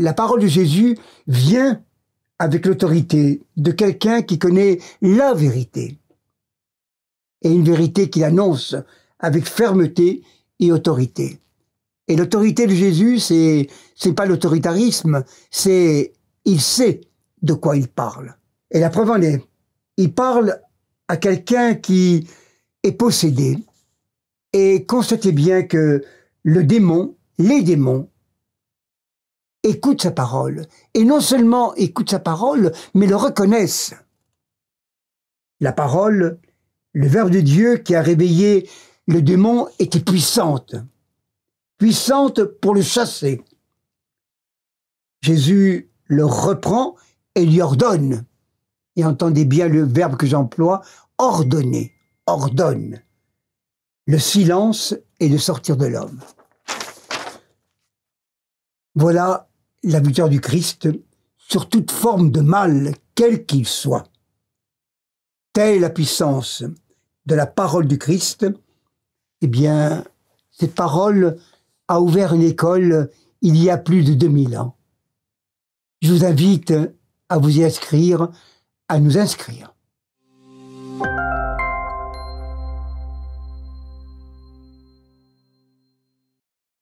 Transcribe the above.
la parole de Jésus vient avec l'autorité de quelqu'un qui connaît la vérité. Et une vérité qu'il annonce avec fermeté et autorité. Et l'autorité de Jésus, c'est, c'est pas l'autoritarisme, c'est, il sait de quoi il parle. Et la preuve en est, il parle à quelqu'un qui est possédé. Et constatez bien que le démon, les démons, écoutent sa parole, et non seulement écoutent sa parole, mais le reconnaissent. La parole, le Verbe de Dieu qui a réveillé le démon était puissante, puissante pour le chasser. Jésus le reprend et lui ordonne, et entendez bien le verbe que j'emploie, ordonner, ordonne. Le silence et le sortir de l'homme. Voilà la victoire du Christ sur toute forme de mal, quel qu'il soit. Telle est la puissance de la parole du Christ. Eh bien, cette parole a ouvert une école il y a plus de 2000 ans. Je vous invite à vous y inscrire, à nous inscrire.